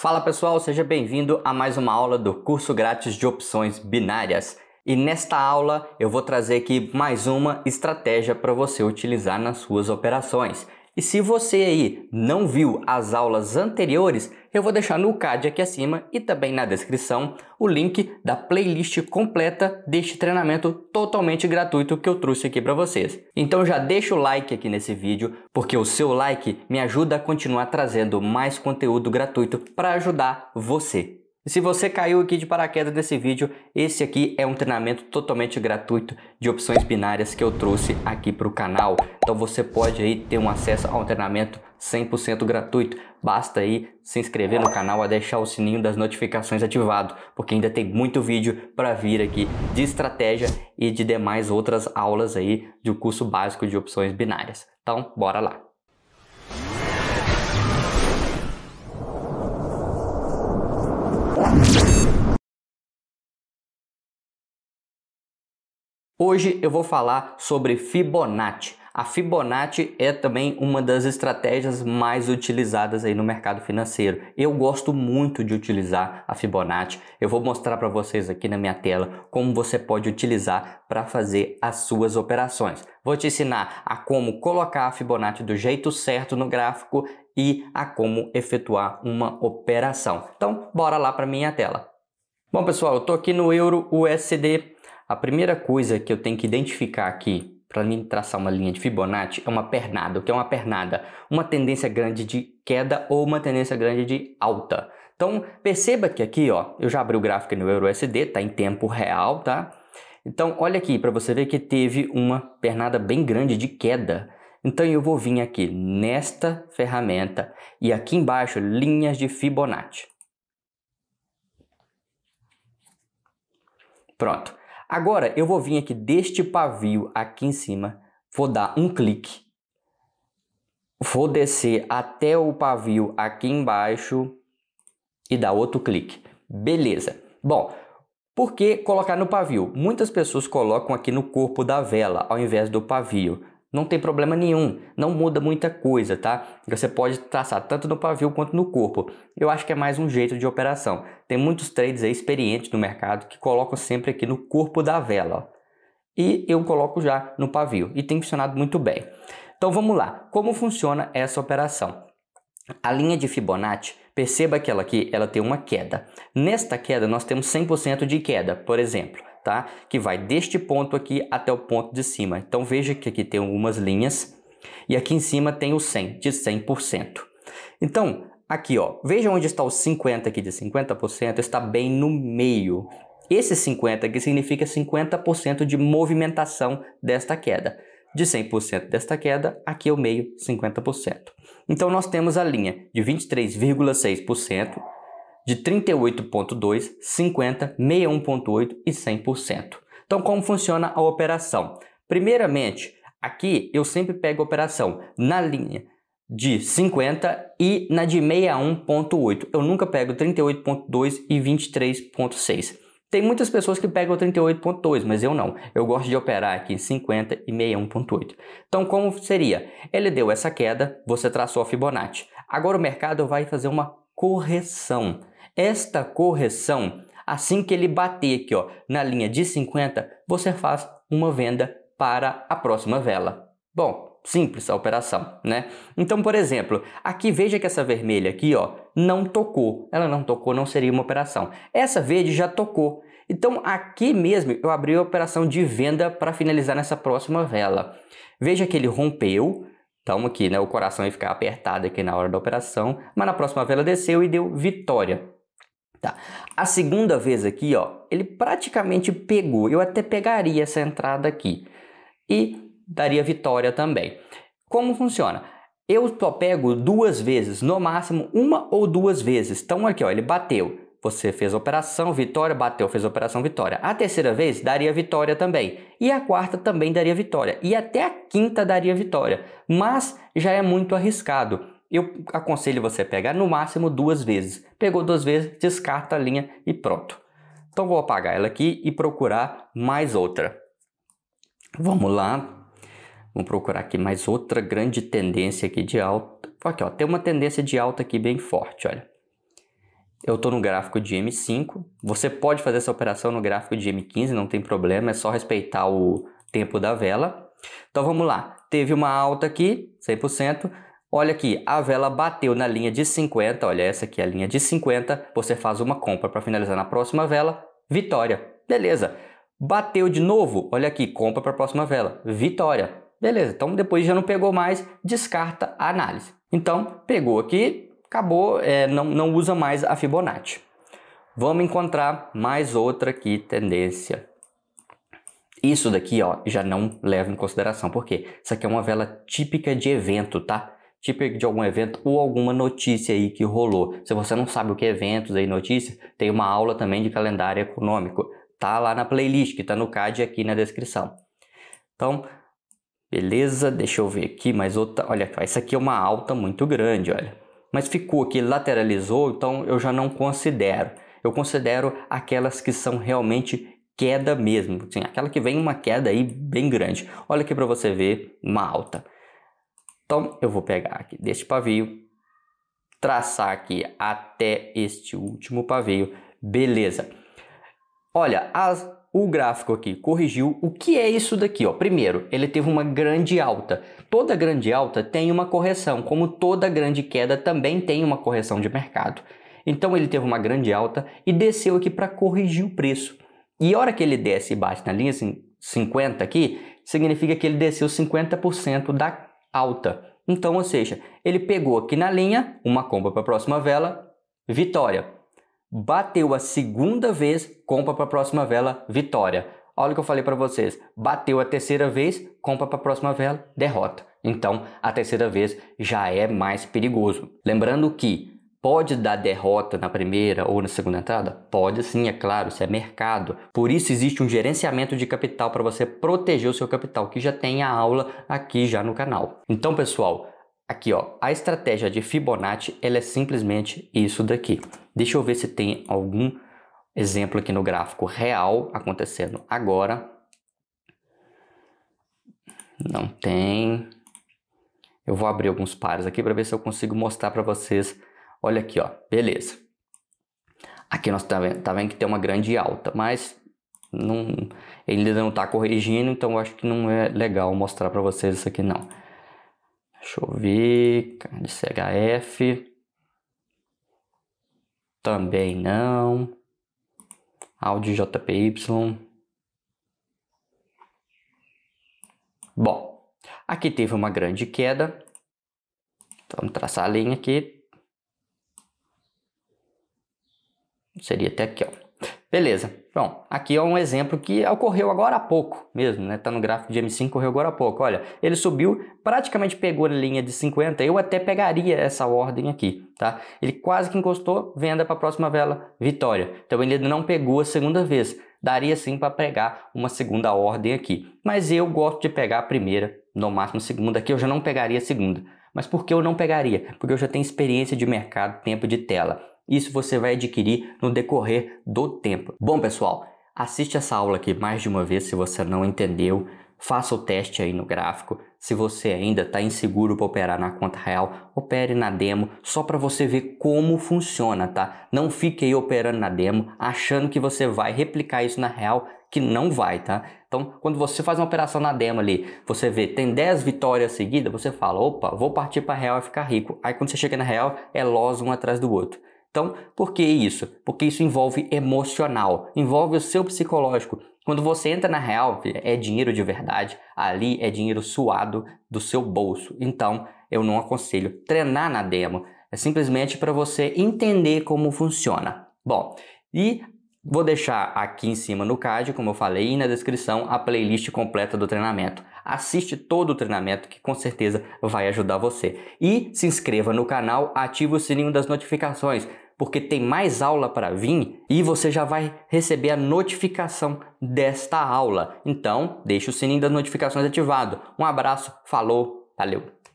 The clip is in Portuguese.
Fala pessoal, seja bem-vindo a mais uma aula do curso grátis de opções binárias. E nesta aula eu vou trazer aqui mais uma estratégia para você utilizar nas suas operações. E se você aí não viu as aulas anteriores, eu vou deixar no card aqui acima e também na descrição o link da playlist completa deste treinamento totalmente gratuito que eu trouxe aqui para vocês. Então já deixa o like aqui nesse vídeo, porque o seu like me ajuda a continuar trazendo mais conteúdo gratuito para ajudar você. Se você caiu aqui de paraquedas desse vídeo, esse aqui é um treinamento totalmente gratuito de opções binárias que eu trouxe aqui para o canal. Então você pode aí ter um acesso ao treinamento 100% gratuito. Basta aí se inscrever no canal, a deixar o sininho das notificações ativado, porque ainda tem muito vídeo para vir aqui de estratégia e de demais outras aulas aí do curso básico de opções binárias. Então, bora lá! Hoje eu vou falar sobre Fibonacci. A Fibonacci é também uma das estratégias mais utilizadas aí no mercado financeiro. Eu gosto muito de utilizar a Fibonacci. Eu vou mostrar para vocês aqui na minha tela como você pode utilizar para fazer as suas operações. Vou te ensinar a como colocar a Fibonacci do jeito certo no gráfico e a como efetuar uma operação. Então, bora lá para minha tela. Bom, pessoal, eu estou aqui no Euro USD a primeira coisa que eu tenho que identificar aqui para mim traçar uma linha de Fibonacci é uma pernada. O que é uma pernada? Uma tendência grande de queda ou uma tendência grande de alta. Então, perceba que aqui, ó, eu já abri o gráfico no EURUSD, tá em tempo real, tá? Então, olha aqui para você ver que teve uma pernada bem grande de queda. Então, eu vou vir aqui nesta ferramenta e aqui embaixo, linhas de Fibonacci. Pronto. Agora eu vou vir aqui deste pavio aqui em cima, vou dar um clique, vou descer até o pavio aqui embaixo e dar outro clique. Beleza. Bom, por que colocar no pavio? Muitas pessoas colocam aqui no corpo da vela ao invés do pavio. Não tem problema nenhum, não muda muita coisa, tá? Você pode traçar tanto no pavio quanto no corpo. Eu acho que é mais um jeito de operação. Tem muitos trades aí experientes no mercado que colocam sempre aqui no corpo da vela. Ó. E eu coloco já no pavio e tem funcionado muito bem. Então vamos lá, como funciona essa operação? A linha de Fibonacci, perceba que ela aqui, ela tem uma queda. Nesta queda nós temos 100% de queda, por exemplo tá? Que vai deste ponto aqui até o ponto de cima. Então veja que aqui tem algumas linhas e aqui em cima tem o 100, de 100%. Então, aqui ó, veja onde está o 50 aqui de 50%, está bem no meio. Esse 50 aqui significa 50% de movimentação desta queda. De 100% desta queda, aqui é o meio, 50%. Então nós temos a linha de 23,6%, de 38,2%, 50%, 61,8% e 100%. Então, como funciona a operação? Primeiramente, aqui eu sempre pego a operação na linha de 50 e na de 61,8. Eu nunca pego 38,2 e 23,6. Tem muitas pessoas que pegam 38.2, mas eu não. Eu gosto de operar aqui em 50 e 61.8. Então, como seria? Ele deu essa queda, você traçou a Fibonacci. Agora o mercado vai fazer uma correção. Esta correção, assim que ele bater aqui ó, na linha de 50, você faz uma venda para a próxima vela. Bom, simples a operação, né? Então, por exemplo, aqui veja que essa vermelha aqui, ó, não tocou. Ela não tocou, não seria uma operação. Essa verde já tocou. Então, aqui mesmo eu abri a operação de venda para finalizar nessa próxima vela. Veja que ele rompeu, então aqui, né, o coração ia ficar apertado aqui na hora da operação, mas na próxima vela desceu e deu vitória. Tá. A segunda vez aqui, ó, ele praticamente pegou. Eu até pegaria essa entrada aqui e daria vitória também. Como funciona? Eu só pego duas vezes, no máximo uma ou duas vezes. Então aqui, ó, ele bateu. Você fez operação, vitória, bateu, fez operação, vitória. A terceira vez daria vitória também. E a quarta também daria vitória. E até a quinta daria vitória. Mas já é muito arriscado eu aconselho você a pegar no máximo duas vezes. Pegou duas vezes, descarta a linha e pronto. Então vou apagar ela aqui e procurar mais outra. Vamos lá. Vamos procurar aqui mais outra grande tendência aqui de alta. Aqui, ó, tem uma tendência de alta aqui bem forte, olha. Eu estou no gráfico de M5. Você pode fazer essa operação no gráfico de M15, não tem problema, é só respeitar o tempo da vela. Então vamos lá. Teve uma alta aqui, 100%. Olha aqui, a vela bateu na linha de 50, olha essa aqui é a linha de 50, você faz uma compra para finalizar na próxima vela, vitória. Beleza. Bateu de novo, olha aqui, compra para a próxima vela, vitória. Beleza, então depois já não pegou mais, descarta a análise. Então, pegou aqui, acabou, é, não, não usa mais a Fibonacci. Vamos encontrar mais outra aqui, tendência. Isso daqui ó, já não leva em consideração, porque isso aqui é uma vela típica de evento, tá? típico de algum evento ou alguma notícia aí que rolou. Se você não sabe o que é eventos e notícia, tem uma aula também de calendário econômico. Tá lá na playlist que tá no card aqui na descrição. Então, beleza, deixa eu ver aqui mais outra. Olha, essa aqui é uma alta muito grande, olha. Mas ficou aqui, lateralizou, então eu já não considero. Eu considero aquelas que são realmente queda mesmo, assim, aquela que vem uma queda aí bem grande. Olha aqui para você ver uma alta. Então eu vou pegar aqui deste pavio, traçar aqui até este último pavio, beleza. Olha, as, o gráfico aqui corrigiu. O que é isso daqui? Ó? Primeiro, ele teve uma grande alta. Toda grande alta tem uma correção, como toda grande queda também tem uma correção de mercado. Então ele teve uma grande alta e desceu aqui para corrigir o preço. E a hora que ele desce e bate na linha 50 assim, aqui, significa que ele desceu 50% da alta. Então, ou seja, ele pegou aqui na linha, uma compra para a próxima vela, vitória. Bateu a segunda vez, compra para a próxima vela, vitória. Olha o que eu falei para vocês. Bateu a terceira vez, compra para a próxima vela, derrota. Então, a terceira vez já é mais perigoso. Lembrando que Pode dar derrota na primeira ou na segunda entrada? Pode sim, é claro, isso é mercado. Por isso existe um gerenciamento de capital para você proteger o seu capital, que já tem a aula aqui já no canal. Então, pessoal, aqui ó, a estratégia de Fibonacci, ela é simplesmente isso daqui. Deixa eu ver se tem algum exemplo aqui no gráfico real acontecendo agora. Não tem. Eu vou abrir alguns pares aqui para ver se eu consigo mostrar para vocês Olha aqui, ó, beleza. Aqui nós tá vendo, tá vendo que tem uma grande alta, mas não, ele ainda não está corrigindo, então eu acho que não é legal mostrar para vocês isso aqui não. Deixa eu ver, CHF. Também não. Audi JPY. Bom, aqui teve uma grande queda. Então, vamos traçar a linha aqui, Seria até aqui, ó. Beleza. Bom, aqui é um exemplo que ocorreu agora há pouco mesmo, né? Tá no gráfico de M5, ocorreu agora há pouco. Olha, ele subiu, praticamente pegou a linha de 50, eu até pegaria essa ordem aqui, tá? Ele quase que encostou, venda para a próxima vela, vitória. Então ele não pegou a segunda vez. Daria sim para pegar uma segunda ordem aqui. Mas eu gosto de pegar a primeira, no máximo a segunda aqui, eu já não pegaria a segunda. Mas por que eu não pegaria? Porque eu já tenho experiência de mercado, tempo de tela. Isso você vai adquirir no decorrer do tempo. Bom, pessoal, assiste essa aula aqui mais de uma vez se você não entendeu. Faça o teste aí no gráfico. Se você ainda está inseguro para operar na conta real, opere na demo só para você ver como funciona, tá? Não fique aí operando na demo achando que você vai replicar isso na real, que não vai, tá? Então, quando você faz uma operação na demo ali, você vê tem 10 vitórias seguidas, você fala, opa, vou partir para real e ficar rico. Aí quando você chega na real, é loss um atrás do outro. Então, por que isso? Porque isso envolve emocional, envolve o seu psicológico. Quando você entra na real, é dinheiro de verdade, ali é dinheiro suado do seu bolso. Então, eu não aconselho treinar na demo, é simplesmente para você entender como funciona. Bom, e Vou deixar aqui em cima no card, como eu falei, e na descrição a playlist completa do treinamento. Assiste todo o treinamento que com certeza vai ajudar você. E se inscreva no canal, ative o sininho das notificações, porque tem mais aula para vir e você já vai receber a notificação desta aula. Então, deixe o sininho das notificações ativado. Um abraço, falou, valeu!